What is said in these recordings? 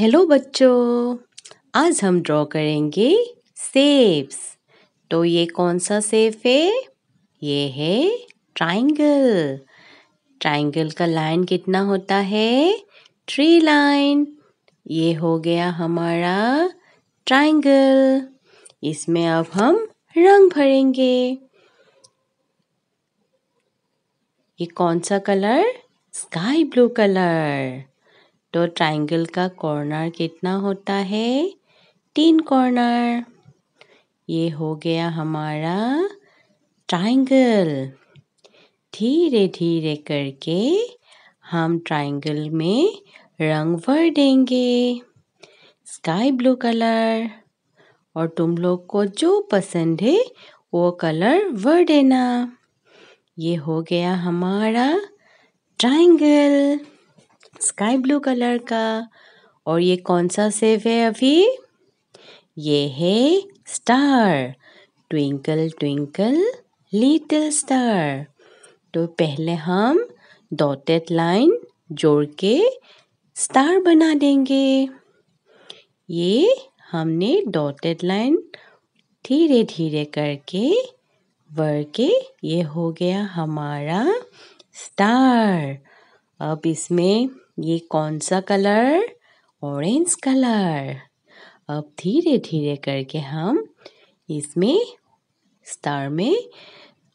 hello बच्चों आज हम ड्रॉ करेंगे सेब्स तो ये कौन सा सेफ है ये है ट्राइंगल ट्राइंगल का लाइन कितना होता है थ्री लाइन ये हो गया हमारा ट्राइंगल इसमें अब हम रंग भरेंगे ये कौन सा कलर स्काई ब्लू कलर तो ट्राइंगल का कॉर्नर कितना होता है तीन कॉर्नर ये हो गया हमारा ट्राइंगल धीरे धीरे करके हम ट्राइंगल में रंग भर देंगे स्काई ब्लू कलर और तुम लोग को जो पसंद है वो कलर भर देना ये हो गया हमारा ट्राइंगल स्काई ब्लू कलर का और ये कौन सा सेव है अभी ये है star twinkle twinkle little star तो पहले हम डॉटेड लाइन जोड़ के स्टार बना देंगे ये हमने डॉटेड लाइन धीरे धीरे करके वर के ये हो गया हमारा स्टार अब इसमें ये कौन सा कलर ऑरेंज कलर अब धीरे धीरे करके हम इसमें स्टार में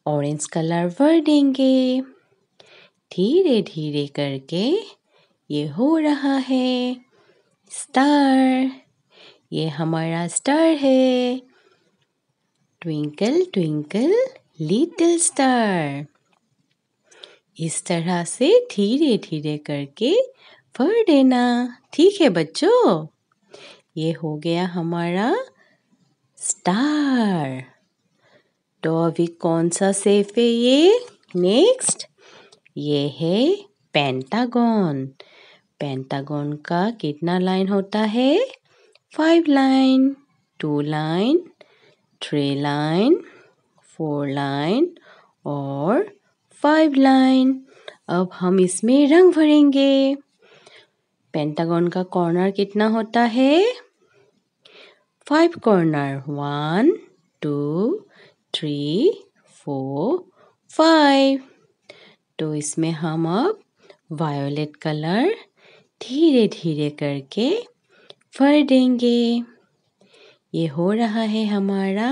ऑरेंज कलर भर देंगे धीरे धीरे करके ये हो रहा है स्टार ये हमारा स्टार है ट्विंकल ट्विंकल लिटिल स्टार इस तरह से धीरे धीरे करके भर देना ठीक है बच्चों ये हो गया हमारा स्टार तो अभी कौन सा सेफ है ये नेक्स्ट ये है पेंटागॉन पेंटागॉन का कितना लाइन होता है five line two line three line four line और फाइव लाइन अब हम इसमें रंग भरेंगे पेंटागन का कॉर्नर कितना होता है five corner one two three four five तो इसमें हम अब वायोलेट कलर धीरे धीरे करके भर देंगे ये हो रहा है हमारा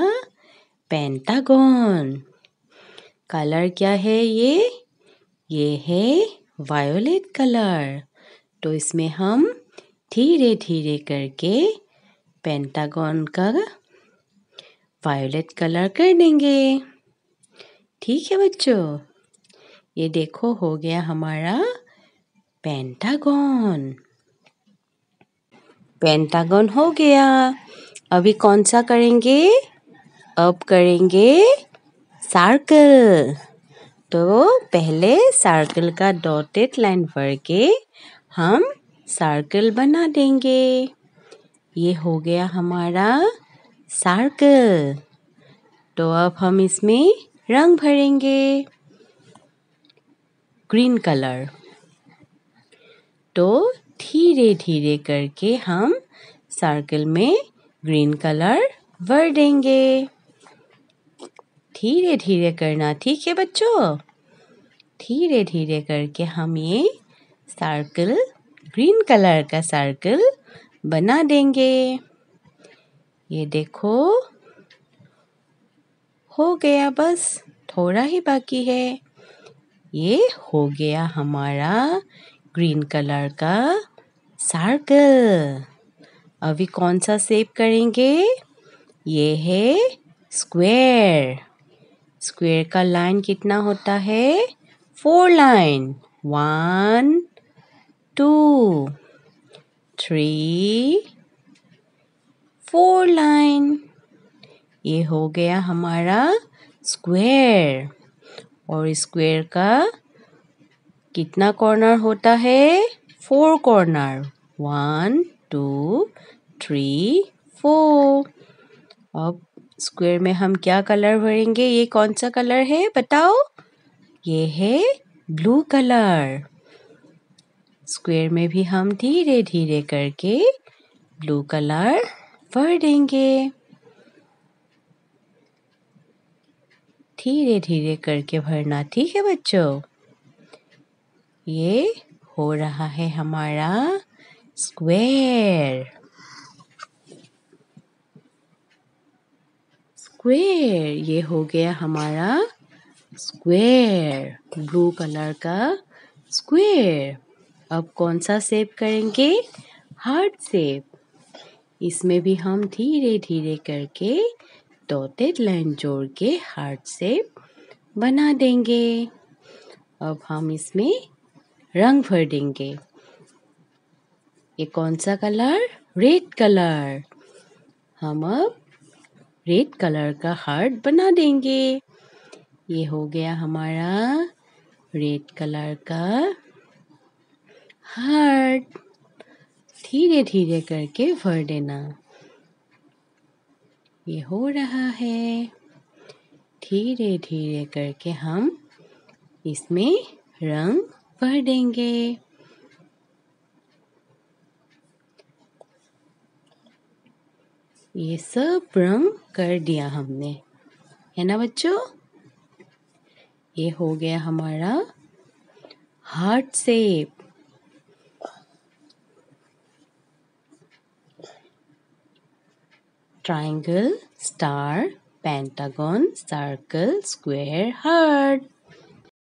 पेंटागॉन कलर क्या है ये ये है वायोलेट कलर तो इसमें हम धीरे धीरे करके पेंटागन का वायोलेट कलर कर देंगे ठीक है बच्चों ये देखो हो गया हमारा पेंटागन पेंटागन हो गया अभी कौन सा करेंगे अब करेंगे सर्कल तो पहले सर्कल का डॉटेड लाइन भर के हम सर्कल बना देंगे ये हो गया हमारा सर्कल तो अब हम इसमें रंग भरेंगे ग्रीन कलर तो धीरे धीरे करके हम सर्कल में ग्रीन कलर भर देंगे धीरे धीरे करना ठीक है बच्चों धीरे धीरे करके हम ये सर्कल ग्रीन कलर का सर्कल बना देंगे ये देखो हो गया बस थोड़ा ही बाकी है ये हो गया हमारा ग्रीन कलर का सर्कल अभी कौन सा सेप करेंगे ये है स्क्वायर स्क्वेयर का लाइन कितना होता है four line one two three four line ये हो गया हमारा स्क्वेयर और स्क्वेयर का कितना कॉर्नर होता है four corner one two three four अब स्क्वायर में हम क्या कलर भरेंगे ये कौन सा कलर है बताओ ये है ब्लू कलर स्क्वायर में भी हम धीरे धीरे करके ब्लू कलर भर देंगे धीरे धीरे करके भरना ठीक है बच्चों ये हो रहा है हमारा स्क्वायर स्क्वेयर ये हो गया हमारा स्क्वेयर ब्लू कलर का स्क्वेयर अब कौन सा सेप करेंगे हार्ट सेप इसमें भी हम धीरे धीरे करके डॉटेड लाइन जोड़ के हार्ट सेप बना देंगे अब हम इसमें रंग भर देंगे ये कौन सा कलर रेड कलर हम अब रेड कलर का हार्ट बना देंगे ये हो गया हमारा रेड कलर का हार्ट धीरे धीरे करके भर देना ये हो रहा है धीरे धीरे करके हम इसमें रंग भर देंगे ये सब रंग कर दिया हमने है ना बच्चों ये हो गया हमारा heart shape triangle star pentagon circle square heart